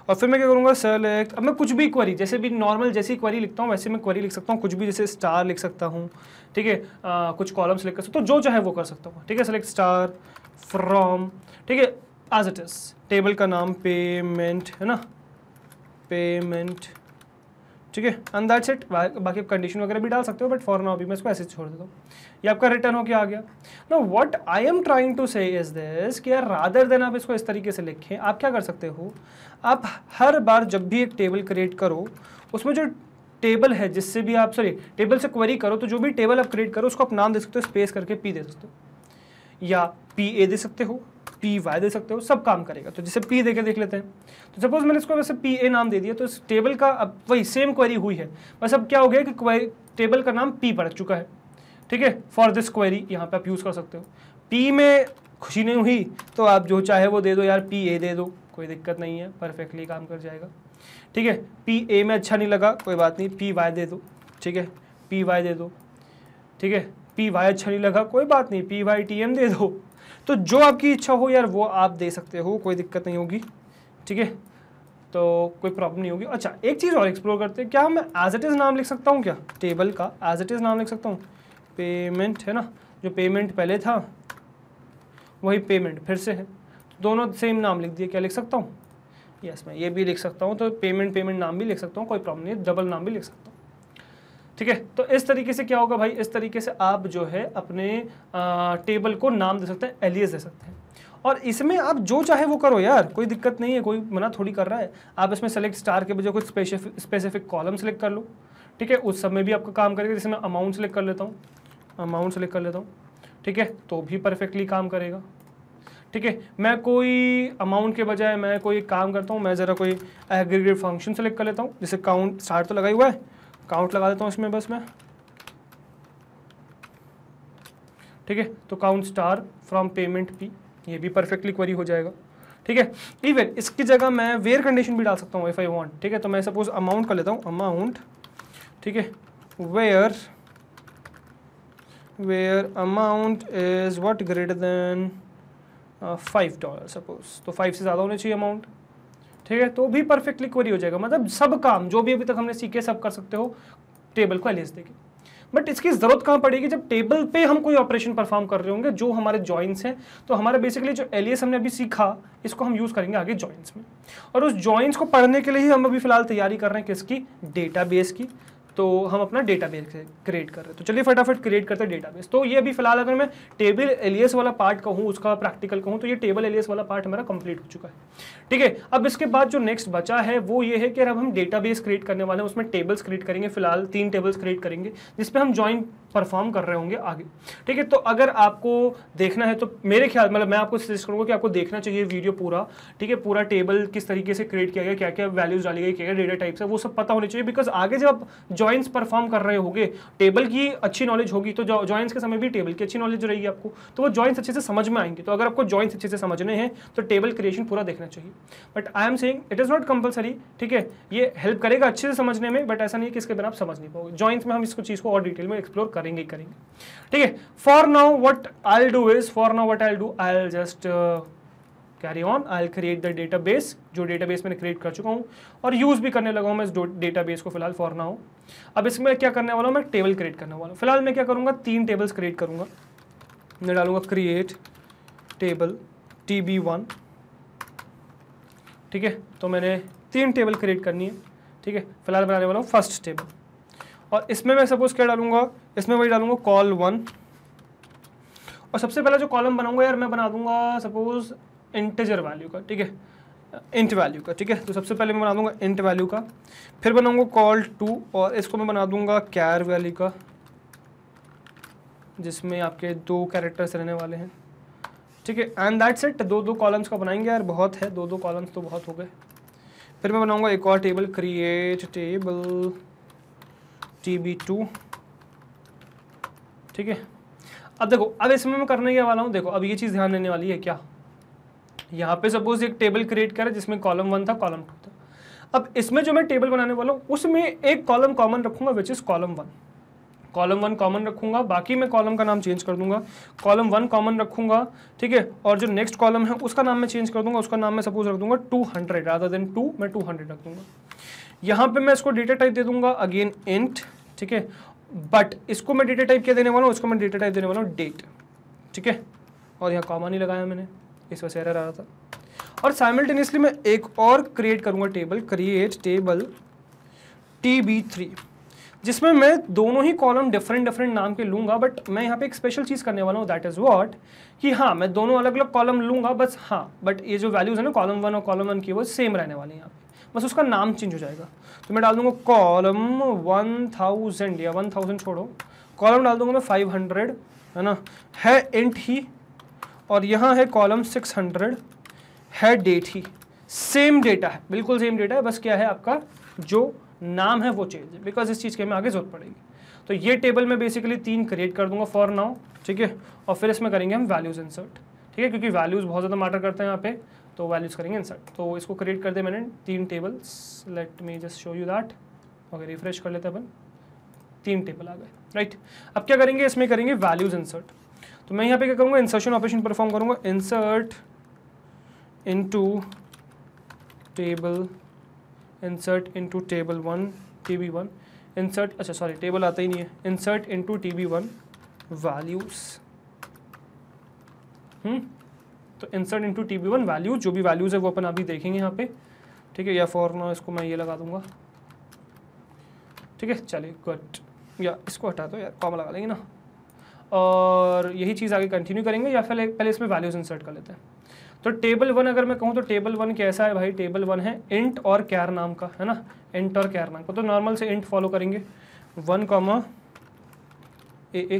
और फिर मैं क्या करूँगा सेलेक्ट अब मैं कुछ भी क्वेरी जैसे भी नॉर्मल जैसी क्वेरी लिखता हूँ वैसे मैं क्वेरी लिख सकता हूँ कुछ भी जैसे स्टार लिख सकता हूँ ठीक है कुछ कॉलम्स लिख कर सकता हूँ तो जो चाहे वो कर सकता हूँ ठीक है सेलेक्ट स्टार फ्रॉम ठीक है एज इट इज़ टेबल का नाम पेमेंट है ना पेमेंट ठीक है अंदाज सेट बाकी आप कंडीशन वगैरह भी डाल सकते हो बट फॉर नाउ अभी मैं इसको ऐसे छोड़ देता हूँ ये आपका रिटर्न होके आ गया ना what I am trying to say is this कि यार रादर देन आप इसको इस तरीके से लिखें आप क्या कर सकते हो आप हर बार जब भी एक टेबल क्रिएट करो उसमें जो टेबल है जिससे भी आप सॉरी टेबल से क्वेरी करो तो जो भी टेबल आप क्रिएट करो उसको आप नाम दे सकते हो स्पेस करके पी दे सकते हो या पी ए दे सकते हो पी वाई दे सकते हो सब काम करेगा तो जैसे पी देके देख लेते हैं तो सपोज मैंने इसको वैसे पी ए नाम दे दिया तो इस टेबल का अब वही सेम क्वेरी हुई है बस अब क्या हो गया कि टेबल का नाम पी पड़ चुका है ठीक है फॉर दिस क्वेरी यहाँ पे आप यूज़ कर सकते हो पी में खुशी नहीं हुई तो आप जो चाहे वो दे दो यार पी ए दे दो कोई दिक्कत नहीं है परफेक्टली काम कर जाएगा ठीक है पी ए में अच्छा नहीं लगा कोई बात नहीं पी वाई दे दो ठीक है पी वाई दे दो ठीक है पी वाई अच्छा नहीं लगा कोई बात नहीं पी वाई टी एम दे दो तो जो आपकी इच्छा हो यार वो आप दे सकते हो कोई दिक्कत नहीं होगी ठीक है तो कोई प्रॉब्लम नहीं होगी अच्छा एक चीज़ और एक्सप्लोर करते हैं क्या मैं एज इट इज़ नाम लिख सकता हूँ क्या टेबल का एज इट इज़ नाम लिख सकता हूँ पेमेंट है ना जो पेमेंट पहले था वही पेमेंट फिर से है तो दोनों सेम नाम लिख दिए क्या लिख सकता हूँ यस yes, मैं ये भी लिख सकता हूँ तो पेमेंट पेमेंट नाम भी लिख सकता हूँ कोई प्रॉब्लम नहीं डबल नाम भी लिख सकता हूँ ठीक है तो इस तरीके से क्या होगा भाई इस तरीके से आप जो है अपने आ, टेबल को नाम दे सकते हैं एलियस दे सकते हैं और इसमें आप जो चाहे वो करो यार कोई दिक्कत नहीं है कोई मना थोड़ी कर रहा है आप इसमें सेलेक्ट स्टार के बजाय कुछ स्पेसिफिक स्पेसिफिक कॉलम सेलेक्ट कर लो ठीक है उस सब में भी आपका काम करेगा जैसे मैं अमाउंट सेलेक्ट कर लेता हूँ अमाउंट सेलेक्ट कर लेता हूँ ठीक है तो भी परफेक्टली काम करेगा ठीक है मैं कोई अमाउंट के बजाय मैं कोई काम करता हूँ मैं ज़रा कोई एग्रीगेट फंक्शन सेलेक्ट कर लेता हूँ जैसे काउंट स्टार्ट तो लगा हुआ है काउंट लगा देता हूँ इसमें बस मैं ठीक है तो count star from payment P ये भी परफेक्टली क्वेरी हो जाएगा ठीक है इवन इसकी जगह मैं वेयर कंडीशन भी डाल सकता हूँ इफ़ आई वांट ठीक है तो मैं सपोज अमाउंट कर लेता हूँ अमाउंट ठीक है where where amount is what greater than five dollar suppose तो फाइव से ज़्यादा होने चाहिए अमाउंट ठीक है तो भी परफेक्टली क्वेरी हो जाएगा मतलब सब काम जो भी अभी तक हमने सीखे सब कर सकते हो टेबल को एलियस देखिए बट इसकी ज़रूरत कहाँ पड़ेगी जब टेबल पे हम कोई ऑपरेशन परफॉर्म कर रहे होंगे जो हमारे जॉइंट्स हैं तो हमारे बेसिकली जो एलियस हमने अभी सीखा इसको हम यूज़ करेंगे आगे जॉइंट्स में और उस जॉइंट्स को पढ़ने के लिए ही हम अभी फिलहाल तैयारी कर रहे हैं किसकी डेटाबेस की तो हम अपना डेटाबेस क्रिएट कर रहे हैं तो चलिए फटाफट क्रिएट करते हैं डेटाबेस तो ये अभी फिलहाल अगर मैं टेबल एलियस वाला पार्ट कहूँ उसका प्रैक्टिकल कहूँ तो ये टेबल एलियस वाला पार्ट हमारा कंप्लीट हो चुका है ठीक है अब इसके बाद जो नेक्स्ट बचा है वो ये है कि अब हम डेटाबेस क्रिएट करने वाले हैं उसमें टेबल्स क्रिएट करेंगे फिलहाल तीन टेबल्स क्रिएट करेंगे जिसपे हम ज्वाइन परफॉर्म कर रहे होंगे आगे ठीक है तो अगर आपको देखना है तो मेरे ख्याल मतलब मैं आपको सजेस्ट करूँगा कि आपको देखना चाहिए वीडियो पूरा ठीक है पूरा टेबल किस तरीके से क्रिएट किया गया क्या क्या वैल्यूज डाली गई क्या क्या डेटा टाइप्स है वो सब पता होने चाहिए बिकॉज आगे जब आप जॉइंस परफॉर्म कर रहे होंगे टेबल की अच्छी नॉलेज होगी तो जॉइंस के समय भी टेबल की अच्छी नॉलेज रहेगी आपको तो वो जॉइंस अच्छे से समझ में आएंगे तो अगर आपको जॉइंस अच्छे से समझने हैं तो टेबल क्रिएशन पूरा देखना चाहिए but I am saying it is not compulsory ठीक है ये हेल्प करेगा अच्छे से समझने में बट ऐसा नहीं है कि इसके बिना आप समझ नहीं पाओगे जॉइंस में हम इसको चीज़ को और डिटेल में एक्सप्लोर कर करेंगे ही करेंगे ठीक है for now what I do is for now what I do I just carry on I create the database जो डेटा बेस मैंने क्रिएट कर चुका हूँ और यूज़ भी करने लगा हूँ मैं इस डेटा बेस को फिलहाल फॉर नाउ अब इसमें क्या करने वाला हूँ मैं टेबल क्रिएट करने वाला हूँ फिलहाल मैं क्या करूँगा तीन टेबल्स क्रिएट करूँगा मैं डालूंगा create table T B one ठीक है तो मैंने तीन टेबल क्रिएट करनी है ठीक है फिलहाल बनाने वाला हूँ फर्स्ट टेबल और इसमें मैं सपोज क्या डालूंगा इसमें वही डालूंगा कॉल वन और सबसे पहला जो कॉलम बनाऊंगा यार मैं बना दूंगा सपोज इंटेजर वैल्यू का ठीक है इंट वैल्यू का ठीक है तो सबसे पहले मैं बना दूंगा इंट वैल्यू का फिर बनाऊंगा कॉल टू और इसको मैं बना दूंगा कैर वैल्यू का जिसमें आपके दो कैरेक्टर्स रहने वाले हैं ठीक है एंड दैट सेट दो दो कॉलम्स का बनाएंगे यार बहुत है दो दो कॉलम्स तो बहुत हो गए फिर मैं बनाऊंगा एक और table create table T B two ठीक है अब देखो अब इसमें मैं करने के वाला हूँ देखो अब ये चीज़ ध्यान देने वाली है क्या यहाँ पे सपोज एक टेबल क्रिएट करें जिसमें कॉलम वन था कॉलम टू था अब इसमें जो मैं टेबल बनाने वाला हूँ उसमें एक कॉलम कॉमन रखूंगा which is column one column one common रखूंगा बाकी मैं कॉलम का नाम चेंज कर दूंगा कॉलम वन कॉमन रखूंगा ठीक है और जो नेक्स्ट कॉलम है उसका नाम मैं चेंज कर दूंगा उसका नाम मैं सपोज रख दूंगा two hundred rather than two मैं टू हंड्रेड रख दूंगा यहाँ पे मैं इसको डेटा टाइप दे दूंगा अगेन इंट ठीक है बट इसको मैं डेटा टाइप क्या देने वाला हूँ इसको मैं डेटा टाइप देने वाला हूँ डेट ठीक है और यहाँ कॉमा नहीं लगाया मैंने इस वजह से एरर आ रहा था और साइमल्टेनियसली मैं एक और क्रिएट करूँगा table create table T B three जिसमें मैं दोनों ही कॉलम डिफरेंट डिफरेंट नाम के लूंगा बट मैं यहाँ पे एक स्पेशल चीज़ करने वाला हूँ दैट इज़ वॉट कि हाँ मैं दोनों अलग अलग कॉलम लूंगा बस हाँ बट ये जो वैल्यूज़ है ना कॉलम वन और कॉलम वन की वो सेम रहने वाले हैं यहाँ बस उसका नाम चेंज हो जाएगा तो मैं डाल दूंगा कॉलम वन थाउजेंड या वन थाउजेंड छोड़ो कॉलम डाल दूंगा मैं फाइव हंड्रेड है ना है इंट ही और यहाँ है कॉलम सिक्स हंड्रेड है डेट ही सेम डेटा है बिल्कुल सेम डेटा है बस क्या है आपका जो नाम है वो चेंज है बिकॉज इस चीज़ की हमें आगे जरूरत पड़ेगी तो ये टेबल में बेसिकली तीन क्रिएट कर दूंगा फॉर नाउ ठीक है और फिर इसमें करेंगे हम वैल्यूज़ इंसर्ट ठीक है क्योंकि वैल्यूज़ बहुत ज़्यादा मैटर करते हैं यहाँ पे तो वैल्यूज़ करेंगे इंसर्ट तो इसको क्रिएट कर दे मैंने तीन tables let me just show you that okay refresh कर लेते हैं अपन तीन टेबल आ गए राइट अब क्या करेंगे इसमें करेंगे वैल्यूज़ इंसर्ट तो मैं यहाँ पे क्या करूँगा इंसर्शन ऑपरेशन परफॉर्म करूँगा insert in table insert in table one T B one insert अच्छा सॉरी टेबल आता ही नहीं है insert to T B one values तो insert into T B one value जो भी वैल्यूज़ है वो अपन अभी देखेंगे यहाँ पे ठीक है या फॉर ना इसको मैं ये लगा दूंगा ठीक है चलिए गुड या इसको हटा दो यार कॉमा लगा लेंगे ना और यही चीज़ आगे कंटिन्यू करेंगे या फिर पहले इसमें वैल्यूज़ इंसर्ट कर लेते हैं तो टेबल वन अगर मैं कहूँ तो टेबल वन कैसा है भाई टेबल वन है इंट और कैर नाम का है ना इंट और कैर नाम का तो नॉर्मल से इंट फॉलो करेंगे one comma A A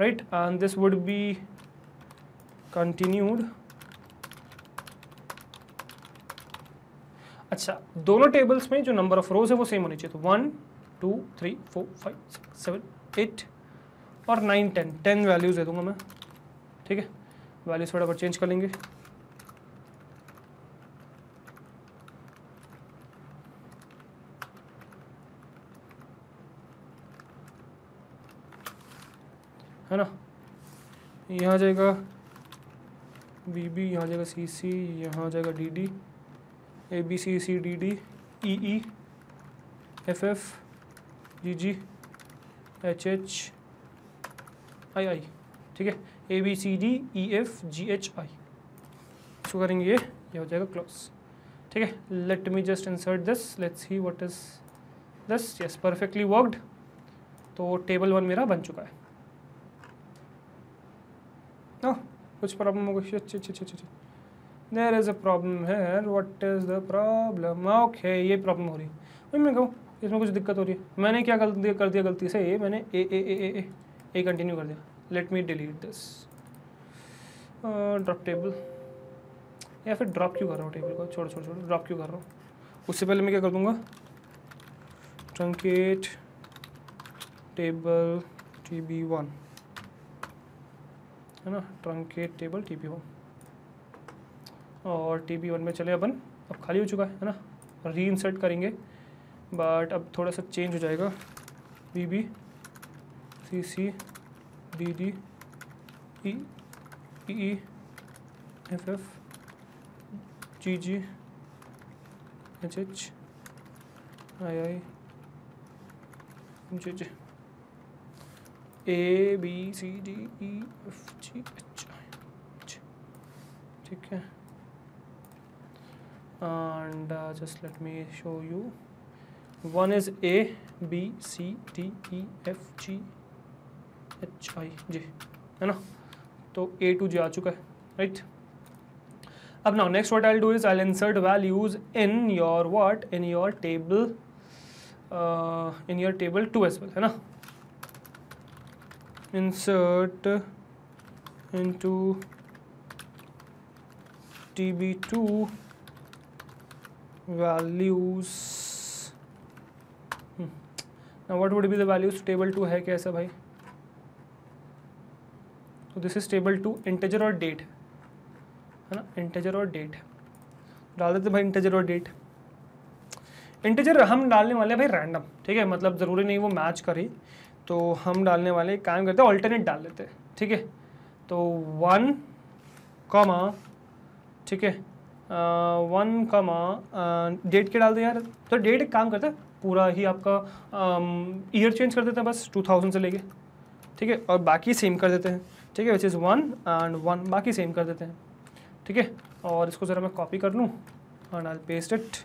right and this would be continued अच्छा दोनों टेबल्स में जो नंबर ऑफ रोज है वो सेम होने चाहिए तो one two three four five six seven eight और नाइन टेन टेन वैल्यूज़ दे दूंगा मैं ठीक है वैल्यूज़ फटाफट चेंज कर लेंगे है ना यहाँ जाएगा बी बी यहाँ जाएगा सी सी यहाँ जाएगा D D A B C C D D E E F F G G H H I I ठीक है A B C D E F G H I so करेंगे ये ये हो जाएगा क्लोज ठीक है let me just insert this let's see what is this yes perfectly worked तो टेबल वन मेरा बन चुका है कुछ प्रॉब्लम हो गई देर इज़ अ प्रॉब्लम है what is the problem okay ये प्रॉब्लम हो रही है मैं कहूँ इसमें कुछ दिक्कत हो रही है मैंने क्या गलती कर दिया गलती से ये मैंने ए ए ए ए ए कंटिन्यू कर दिया let me delete this drop table या फिर ड्रॉप क्यों कर रहा हूँ टेबल को छोड़ छोड़ छोड़ ड्रॉप क्यों कर रहा हूँ उससे पहले मैं क्या कर दूँगा truncate table T B one है ना ट्रंकेट टेबल टी वन और टी वन में चले अपन अब खाली हो चुका है है ना री इंसर्ट करेंगे बट अब थोड़ा सा चेंज हो जाएगा B B C C D D E E F F G G H H I I G G A B C D E F G H ठीक है and just let me show you one is A B C D E F G H I G है ना तो ए to जी आ चुका है right अब now next what I do is I insert values in your what in your table in your table two as well है ना insert into tb2 values hmm. now what would be the values table 2 hai kaisa bhai so this is table 2 integer or date hai na integer or date डाल देते भाई integer और date integer हम डालने वाले हैं भाई रैंडम ठीक है मतलब ज़रूरी नहीं वो मैच करे तो हम डालने वाले काम करते हैं ऑल्टरनेट डाल लेते हैं ठीक है तो वन कॉमा ठीक है वन कॉमा डेट के डाल दें यार तो डेट एक काम करते हैं पूरा ही आपका ईयर चेंज कर देते हैं बस टू थाउजेंड से लेके ठीक है और बाकी सेम कर देते हैं ठीक है which is one and one बाकी सेम कर देते हैं ठीक है और इसको ज़रा मैं कॉपी कर लूँ एंड आई पेस्ट इट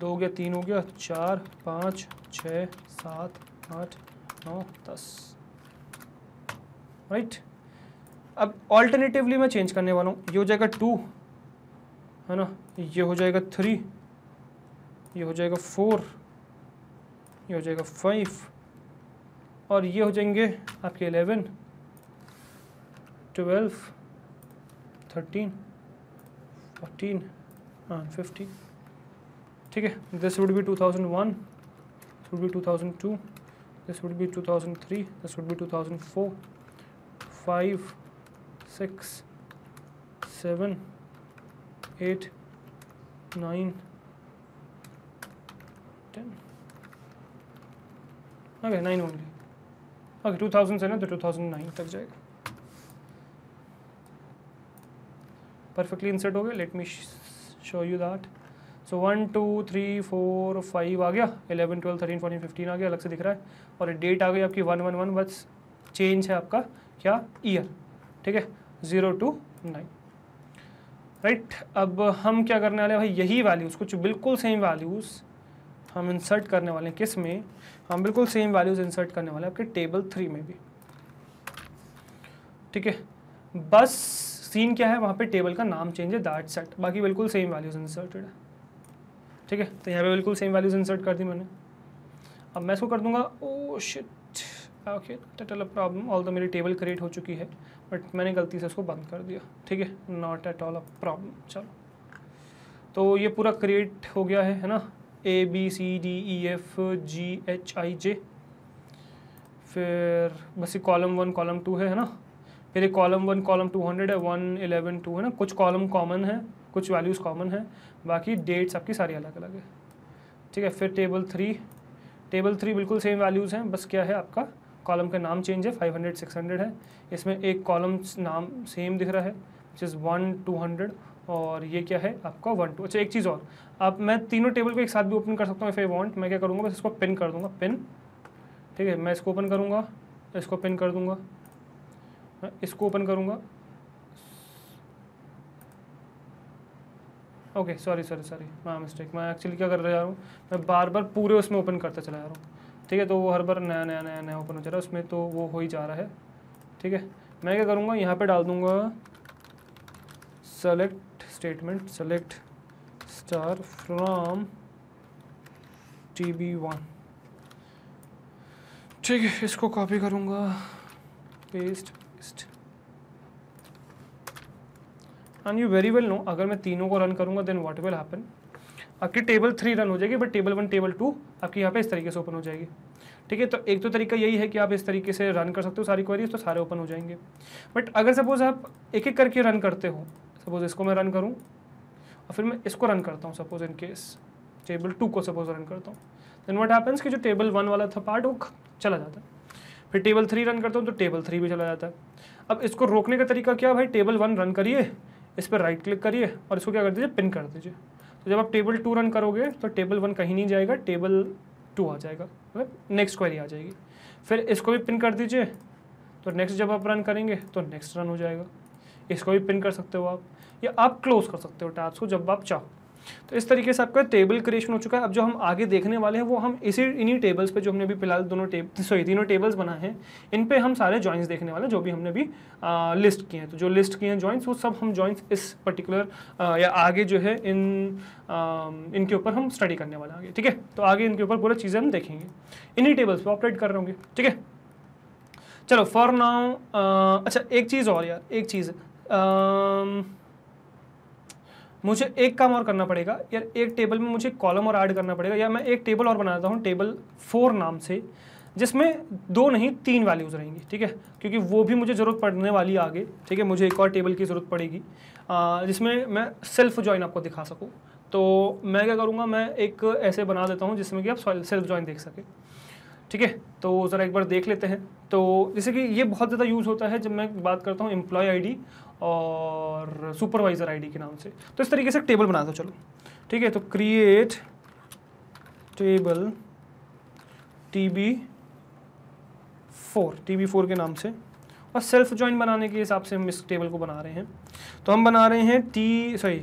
दो हो गया तीन हो गया चार पाँच छः सात आठ नौ दस राइट अब ऑल्टरनेटिवली मैं चेंज करने वाला हूँ ये हो जाएगा टू है ना ये हो जाएगा थ्री ये हो जाएगा फोर ये हो जाएगा फाइव और ये हो जाएंगे आपके एलेवन ट्वेल्व थर्टीन फोर्टीन हाँ फिफ्टीन ठीक है this would be two thousand one would be two thousand two this would be 2003 this would be 2004 5 6 7 8 9 10 okay 9 only okay 2007 to 2009 तक जाएगा परफेक्टली इंसर्ट हो गया let me show you that so one two three four five आ गया eleven twelve thirteen fourteen fifteen आ गया अलग से दिख रहा है और डेट आ गई आपकी वन वन वन बस चेंज है आपका क्या ईयर ठीक है ज़ीरो टू नाइन राइट अब हम क्या करने वाले हैं भाई यही वैल्यूज़ कुछ बिल्कुल सेम वैल्यूज़ हम इंसर्ट करने वाले हैं किस में हम बिल्कुल सेम वैल्यूज़ इंसर्ट करने वाले हैं आपके टेबल थ्री में भी ठीक है बस सीन क्या है वहाँ पे टेबल का नाम चेंज है दैट सेट बाकी बिल्कुल सेम वैल्यूज़ इंसर्टेड है ठीक है तो यहाँ पे बिल्कुल सेम वैल्यूज़ इंसर्ट कर दी मैंने अब मैं इसको कर दूंगा oh shit okay total problem all मेरी टेबल क्रिएट हो चुकी है बट मैंने गलती से उसको बंद कर दिया ठीक है not at all a problem चलो तो ये पूरा क्रिएट हो गया है है ना A B C D E F G H I J फिर बस ये कॉलम वन कॉलम टू है है ना फिर ये column one column two hundred है वन एलेवन टू है ना कुछ कॉलम कॉमन है कुछ वैल्यूज़ कॉमन है बाकी डेट्स आपकी सारी अलग अलग है ठीक है फिर टेबल थ्री टेबल थ्री बिल्कुल सेम वैल्यूज़ हैं बस क्या है आपका कॉलम का नाम चेंज है 500 600 है इसमें एक कॉलम नाम सेम दिख रहा है which is one two hundred और ये क्या है आपका वन टू अच्छा एक चीज़ और आप मैं तीनों टेबल को एक साथ भी ओपन कर सकता हूँ इफ़ आई वांट मैं क्या करूँगा बस इसको पिन कर दूँगा पिन ठीक है मैं इसको ओपन करूँगा इसको पिन कर दूँगा इसको ओपन करूँगा ओके सॉरी सॉरी सॉरी मैं मिस्टेक मैं एक्चुअली क्या कर रहा हूँ मैं बार बार पूरे उसमें ओपन करता चला जा रहा हूँ ठीक है तो वो हर बार नया नया नया नया ओपन हो जा रहा है उसमें तो वो हो ही जा रहा है ठीक है मैं क्या करूँगा यहाँ पर डाल दूँगा select statement select star from T B one ठीक है इसको कॉपी करूँगा paste paste and you very well know अगर मैं तीनों को रन करूँगा देन वॉट विल हैपन आपकी टेबल थ्री रन हो जाएगी but table one table two आपकी यहाँ पे इस तरीके से ओपन हो जाएगी ठीक है तो एक तो तरीका यही है कि आप इस तरीके से रन कर सकते हो सारी क्वेरीज तो सारे ओपन हो जाएंगे बट अगर सपोज आप एक एक करके रन करते हो सपोज इसको मैं रन करूँ और फिर मैं इसको रन करता हूँ suppose in case table two को सपोज रन करता हूँ देन वट हैपन्स कि जो टेबल वन वाला था पार्ट वो चला जाता है फिर टेबल थ्री रन करता हूँ तो टेबल थ्री भी चला जाता है अब इसको रोकने का तरीका क्या भाई टेबल वन रन करिए इस पर राइट क्लिक करिए और इसको क्या कर दीजिए पिन कर दीजिए तो जब आप टेबल टू रन करोगे तो टेबल वन कहीं नहीं जाएगा टेबल टू आ जाएगा मतलब नेक्स्ट क्वेरी आ जाएगी फिर इसको भी पिन कर दीजिए तो नेक्स्ट जब आप रन करेंगे तो नेक्स्ट रन हो जाएगा इसको भी पिन कर सकते हो आप या आप क्लोज कर सकते हो टैब्स को जब आप चाहो तो इस तरीके से आपका टेबल क्रिएशन हो चुका है अब जो हम आगे देखने वाले हैं वो हम इसी इन्हीं टेबल्स पे जो हमने अभी फिलहाल दोनों टेब सॉरी तीनों टेबल्स बनाए हैं इन पे हम सारे जॉइंट्स देखने वाले हैं जो भी हमने भी आ, लिस्ट किए हैं तो जो लिस्ट किए हैं जॉइंट्स वो सब हम जॉइंट्स इस पर्टिकुलर या आगे जो है इन आ, इनके ऊपर हम स्टडी करने वाले आगे ठीक है तो आगे इनके ऊपर पूरा चीज़ें हम देखेंगे इन्हीं टेबल्स पर ऑपरेट कर रहे होंगे ठीक है चलो फॉर नाउ अच्छा एक चीज़ और यार एक चीज़ मुझे एक काम और करना पड़ेगा यार एक टेबल में मुझे कॉलम और ऐड करना पड़ेगा या मैं एक टेबल और बना देता हूँ टेबल फोर नाम से जिसमें दो नहीं तीन वैल्यूज़ रहेंगी ठीक है क्योंकि वो भी मुझे ज़रूरत पड़ने वाली आगे ठीक है मुझे एक और टेबल की ज़रूरत पड़ेगी जिसमें मैं सेल्फ ज्वाइन आपको दिखा सकूँ तो मैं क्या करूँगा मैं एक ऐसे बना देता हूँ जिसमें कि आप सेल्फ ज्वाइन देख सकें ठीक है तो ज़रा एक बार देख लेते हैं तो जैसे कि ये बहुत ज़्यादा यूज़ होता है जब मैं बात करता हूँ एम्प्लॉय आई और सुपरवाइजर आईडी के नाम से तो इस तरीके से टेबल बना दो चलो ठीक है तो create table T B four T B four के नाम से और सेल्फ ज्वाइन बनाने के हिसाब से हम इस टेबल को बना रहे हैं तो हम बना रहे हैं टी सॉरी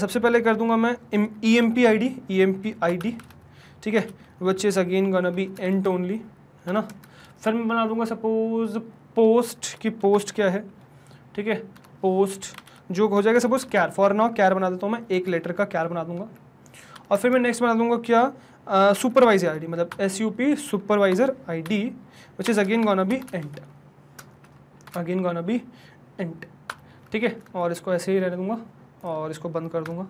सबसे पहले कर दूंगा मैं E M P I D E M P I D ठीक है विच इज़ अगेन गन अभी एंट ओनली है ना फिर मैं बना दूंगा सपोज पोस्ट की पोस्ट क्या है ठीक है पोस्ट जो हो जाएगा suppose care for now care बना देता हूँ मैं एक लेटर का कैर बना दूंगा और फिर मैं नेक्स्ट बना दूंगा क्या सुपरवाइजर डी मतलब S U P supervisor I D which is again gonna be int again gonna be int ठीक है और इसको ऐसे ही रहने दूंगा और इसको बंद कर दूंगा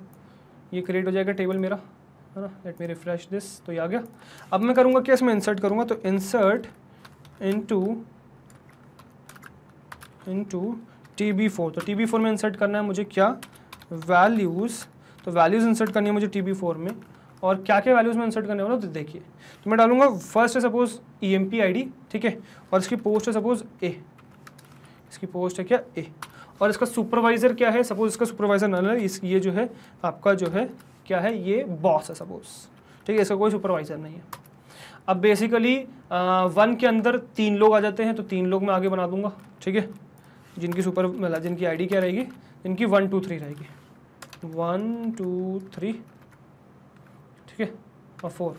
ये क्रिएट हो जाएगा टेबल मेरा है ना लेट मी रिफ्रेश दिस तो ये आ गया अब मैं करूँगा क्या इसमें इंसर्ट करूँगा तो insert into into T B four तो टी बी फोर में इंसर्ट करना है मुझे क्या वैल्यूज़ तो वैल्यूज़ इंसर्ट करनी है मुझे टी बी फोर में और क्या क्या वैल्यूज़ में इंसर्ट करने वाला तो देखिए तो मैं डालूंगा फर्स्ट है suppose E M P I D ठीक है और इसकी पोस्ट है सपोज ए इसकी पोस्ट है क्या ए और इसका सुपरवाइज़र क्या है सपोज इसका सुपरवाइज़र नल है इस ये जो है आपका जो है क्या है ये बॉस है सपोज ठीक है इसका कोई सुपरवाइज़र नहीं है अब बेसिकली वन के अंदर तीन लोग आ जाते हैं तो तीन लोग मैं आगे बना दूंगा ठीक है जिनकी सुपर मतलब जिनकी आईडी क्या रहेगी जिनकी वन टू थ्री रहेगी वन टू थ्री ठीक है और फोर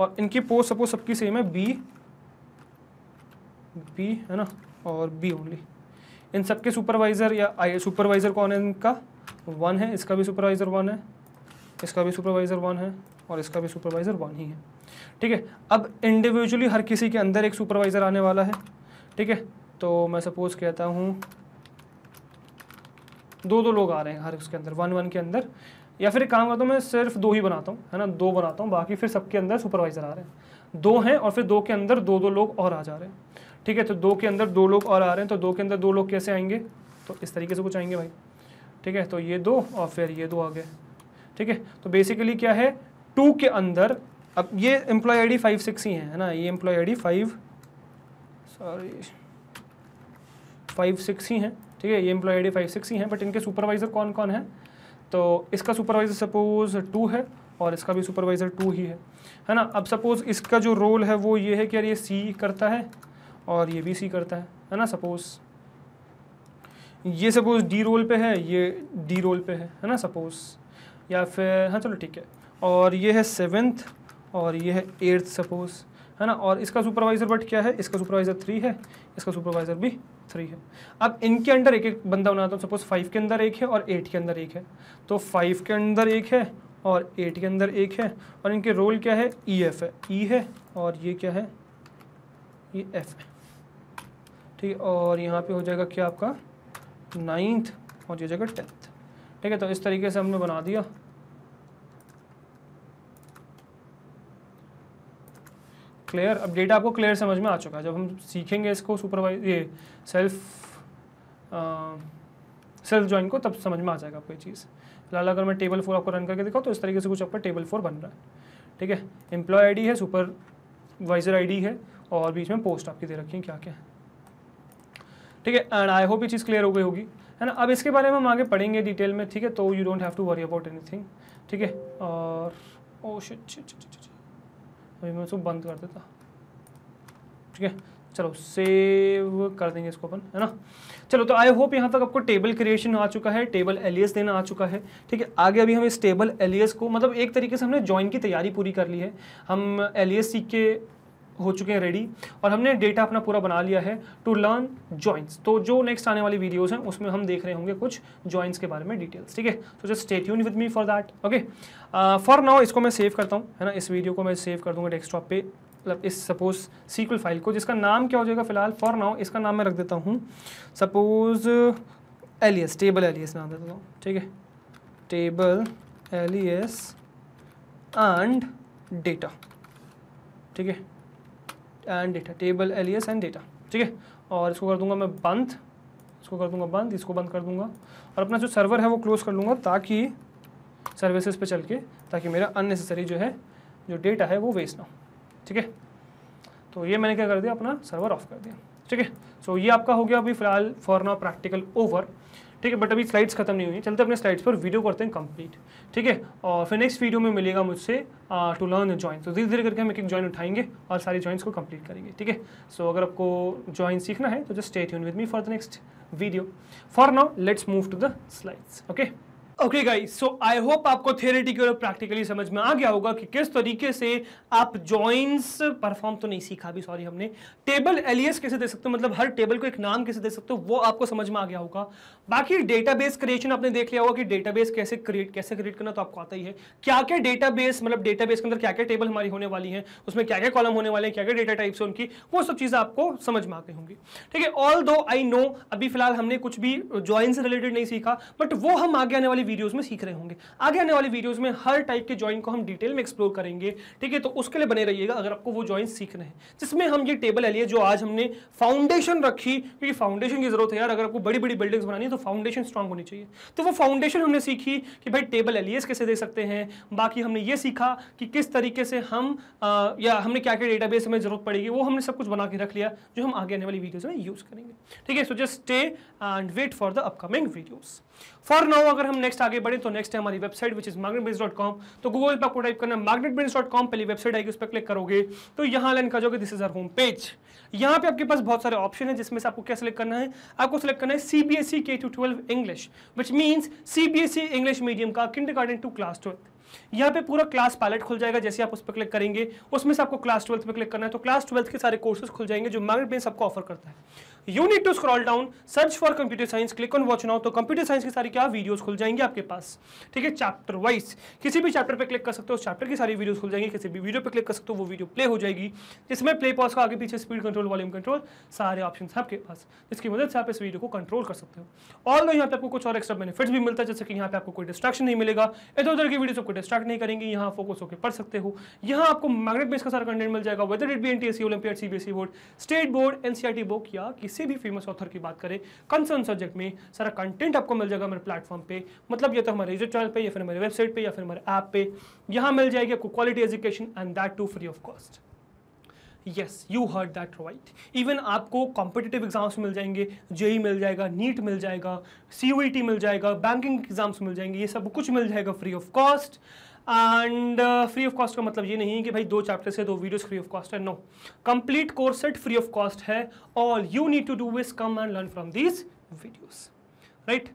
और इनकी पोस्ट सपोज सबकी सेम है बी बी है ना और बी ओनली इन सबके सुपरवाइज़र या आई सुपरवाइज़र कौन है इनका वन है इसका भी सुपरवाइज़र वन है इसका भी सुपरवाइज़र वन है और इसका भी सुपरवाइज़र वन ही है ठीक है अब इंडिविजुअली हर किसी के अंदर एक सुपरवाइज़र आने वाला है ठीक है तो मैं सपोज़ कहता हूँ दो दो लोग आ रहे हैं हर उसके अंदर वन वन के अंदर या फिर एक काम करता हूँ मैं सिर्फ दो ही बनाता हूँ है ना दो बनाता हूँ बाकी फिर सबके अंदर सुपरवाइज़र आ रहे हैं दो हैं और फिर दो के अंदर दो दो लोग और आ जा रहे हैं ठीक है तो दो के अंदर दो लोग और आ रहे हैं तो दो के अंदर दो लोग कैसे आएंगे तो इस तरीके से कुछ आएंगे भाई ठीक है तो ये दो और फिर ये दो आ गए ठीक है तो बेसिकली क्या है टू के अंदर अब ये employee I D five six ही है ना ये employee I D five sorry five six ही हैं ठीक है ये employee I D five six ही हैं बट इनके सुपरवाइज़र कौन कौन है तो इसका सुपरवाइज़र सपोज टू है और इसका भी सुपरवाइज़र टू ही है है ना अब सपोज़ इसका जो रोल है वो ये है कि यार ये सी करता है और ये भी सी करता है है ना सपोज़ ये सपोज़ डी रोल पे है ये डी रोल पे है है ना सपोज़ या फिर हाँ चलो ठीक है और ये है सेवेंथ और ये है एट्थ सपोज़ है ना और इसका सुपरवाइजर बट क्या है इसका सुपरवाइजर थ्री है इसका सुपरवाइजर भी थ्री है अब इनके अंडर एक एक बंदा बनाता हूँ सपोज फाइव के अंदर एक है और एट के अंदर एक है तो फाइव के अंदर एक है और एट के अंदर एक है और इनके रोल क्या है ई e एफ है ई e है और ये क्या है ये एफ है ठीक है और यहाँ पे हो जाएगा क्या आपका नाइन्थ और ये हो जाएगा टेंथ ठीक है तो इस तरीके से हमने बना दिया क्लियर अब डेटा आपको क्लियर समझ में आ चुका है जब हम सीखेंगे इसको सुपरवाइज ये सेल्फ सेल्फ ज्वाइन को तब समझ में आ जाएगा आपको ये चीज़ फिलहाल अगर मैं टेबल फोर आपको रन करके दिखाऊँ तो इस तरीके से कुछ आपका टेबल फोर बन रहा है ठीक है एम्प्लॉय आईडी है सुपरवाइजर आईडी है और बीच में पोस्ट आपकी दे रखी है क्या क्या है ठीक है एंड आई होप ये चीज़ क्लियर हो गई होगी है ना अब इसके बारे में हम आगे पढ़ेंगे डिटेल में ठीक है तो you don't have to worry about anything ठीक है और oh shit shit shit shit अभी मैं उसको बंद कर देता ठीक है चलो सेव कर देंगे इसको अपन है ना चलो तो आई होप यहाँ तक आपको टेबल क्रिएशन आ चुका है टेबल एलियस देना आ चुका है ठीक है आगे अभी हम इस टेबल एलियस को मतलब एक तरीके से हमने ज्वाइन की तैयारी पूरी कर ली है हम एलियस सीख के हो चुके हैं रेडी और हमने डेटा अपना पूरा बना लिया है टू लर्न जॉइंट्स तो जो नेक्स्ट आने वाली वीडियोज़ हैं उसमें हम देख रहे होंगे कुछ जॉइंट्स के बारे में डिटेल्स ठीक है सो जस्ट स्टेट यून with me for that okay for now इसको मैं सेव करता हूँ है ना इस वीडियो को मैं सेव कर दूँगा डेस्कटॉप पे मतलब इस सपोज सीक्वल फाइल को जिसका नाम क्या हो जाएगा फिलहाल फॉर नाउ इसका नाम मैं रख देता हूँ सपोज एलियस टेबल एलियस नाम देता हूँ ठीक है टेबल एलियस एंड डेटा ठीक है and data table alias and data ठीक है और इसको कर दूंगा मैं बंद इसको कर दूंगा बंद इसको बंद कर दूंगा और अपना जो सर्वर है वो क्लोज़ कर लूँगा ताकि सर्विसेज पे चल के ताकि मेरा अननेसेसरी जो है जो डेटा है वो वेस्ट ना हो ठीक है तो ये मैंने क्या कर दिया अपना सर्वर ऑफ कर दिया ठीक है सो ये आपका हो गया अभी फिलहाल फॉर ना प्रैक्टिकल ओवर ठीक है बट अभी स्लाइड्स खत्म नहीं हुई है चलते अपने स्लाइड्स पर वीडियो करते हैं कंप्लीट ठीक है और फिर नेक्स्ट वीडियो में मिलेगा मुझसे टू लर्न जॉइंट तो धीरे धीरे करके हम एक एक उठाएंगे और सारी ज्वाइंस को कंप्लीट करेंगे ठीक है सो अगर आपको ज्वाइन सीखना है तो जस्ट स्टेट यून with me for the next video for now let's move to the slides okay okay guys so I hope आपको थियोरेटिकली और प्रैक्टिकली समझ में आ गया होगा कि किस तरीके से आप जॉइंस परफॉर्म तो नहीं सीखा भी सॉरी हमने टेबल एलियस कैसे दे सकते हो मतलब हर टेबल को एक नाम कैसे दे सकते हो वो आपको समझ में आ गया होगा बाकी डेटाबेस क्रिएशन आपने देख लिया होगा कि डेटाबेस कैसे क्रिएट कैसे क्रिएट करना तो आपको आता ही है क्या क्या डेटाबेस मतलब डेटाबेस के अंदर क्या क्या टेबल हमारी होने वाली है उसमें क्या क्या कॉलम होने वाले हैं क्या क्या डेटा टाइप्स हैं उनकी वो सब चीज़ें आपको समझ में आ गई होंगी ठीक है ऑल दो आई नो अभी फिलहाल हमने कुछ भी ज्वाइन से रिलेटेड नहीं सीखा बट वो हम आगे आने वाली वीडियोस में सीख रहे होंगे आगे आने वाली वीडियोस में हर टाइप के ज्वाइन को हम डिटेल में एक्सप्लोर करेंगे ठीक है तो उसके लिए बने रहिएगा अगर आपको वो जॉइन सीखना है जिसमें हम ये टेबल लिए e जो आज हमने फाउंडेशन रखी क्योंकि फाउंडेशन की जरूरत है यार अगर आपको बड़ी बड़ी बिल्डिंग्स बनानी है तो फाउंडेशन स्ट्रांग होनी चाहिए तो वो फाउंडेशन हमने सीखी कि भाई टेबल एलियस e कैसे दे सकते हैं बाकी हमने ये सीखा कि किस तरीके से हम या हमने क्या क्या डेटाबेस हमें जरूरत पड़ेगी वो हमने सब कुछ बना के रख लिया जो हम आगे आने वाली वीडियोज में यूज़ करेंगे ठीक है so just stay and wait for the upcoming videos for now अगर हम नेक्स्ट नेक्स्ट आगे बढ़े तो नेक्स्ट है हमारी website which is magnet business dot com तो गूगल पर आपको टाइप करना मैगनेट बिजनेस डॉट कॉम पहली वेबसाइट आएगी उस पर क्लिक करोगे तो यहाँ लाइन का जो this is our home page यहाँ पे आपके पास बहुत सारे ऑप्शन है जिसमें से आपको क्या सिलेक्ट करना है आपको सिलेक्ट करना है सी B S E K to twelve English which means C B S E English medium का kindergarten to class twelfth यहाँ पे पूरा क्लास पैलेट खुल जाएगा जैसे आप उस पर क्लिक करेंगे उसमें से आपको क्लास ट्वेल्थ पे क्लिक करना है तो क्लास ट्वेल्थ के सारे कोर्सेज खुल जाएंगे जो मैग्नेट बेंस आपको ऑफर करता है you need to scroll down search for computer science click on watch now तो कंप्यूटर साइंस की सारी क्या वीडियोस खुल जाएंगे आपके पास ठीक है चैप्टर वाइज किसी भी चैप्टर पर क्लिक कर सकते हो उस चैप्टर की सारी वीडियो खुल जाएंगी किसी भी वीडियो पर क्लिक कर सकते हो वो वीडियो प्ले हो जाएगी इसमें प्ले पॉज का आगे पीछे स्पीड कंट्रोल वॉल्यूम कंट्रोल सारे ऑप्शन आपके पास इसकी मदद से आप इस वीडियो को कंट्रोल कर सकते हो और यहाँ पे आपको कुछ और एक्स्ट्रा बेनिफिट्स भी मिलता है जैसे कि यहाँ पे आपको कोई डिस्ट्रक्शन नहीं मिलेगा इधर उधर की वीडियो आपको डिस्ट्रैक्ट नहीं करेंगे यहाँ फोकस होकर पढ़ सकते हो यहाँ आपको मैग्नेट बेस का सारा कंटेंट मिल जाएगा whether it be N T S C olympiad C B S board state board NCR book या किसी किसी भी फेमस ऑथर की बात करें कंसर्न सब्जेक्ट में सारा कंटेंट आपको मिल जाएगा हमारे प्लेटफॉर्म पे मतलब ये तो हमारे यूट्यूब चैनल पे या फिर हमारे वेबसाइट पे या फिर हमारे ऐप पे यहाँ मिल जाएगी आपको quality education and that too free of cost yes you heard that right even आपको कॉम्पिटेटिव एग्जाम्स मिल जाएंगे जेई e मिल जाएगा नीट मिल जाएगा सी e मिल जाएगा बैंकिंग एग्जाम्स मिल जाएंगे ये सब कुछ मिल जाएगा free of cost and free of cost का मतलब ये नहीं है कि भाई दो चैप्टर से दो वीडियोस फ्री ऑफ कॉस्ट है no complete course set free of cost है all you need to do is come and learn from these videos right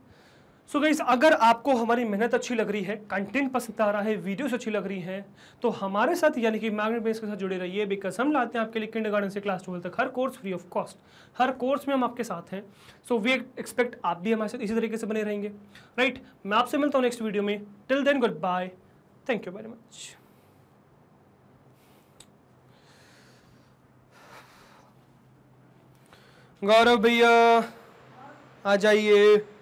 so guys अगर आपको हमारी मेहनत अच्छी लग रही है कंटेंट पसंद आ रहा है वीडियोस अच्छी लग रही हैं तो हमारे साथ यानी कि मैग्नेट बेस के साथ जुड़े रहिए बिकॉज हम लाते हैं आपके लिए किंड गार्डन से क्लास ट्वेल्व तक हर कोर्स फ्री ऑफ कॉस्ट हर कोर्स में हम आपके साथ हैं सो वी एक्सपेक्ट आप भी हमारे साथ इसी तरीके से बने रहेंगे राइट right? मैं आपसे मिलता हूँ नेक्स्ट वीडियो में till then good bye thank you very much Gaurav भैया आ जाइए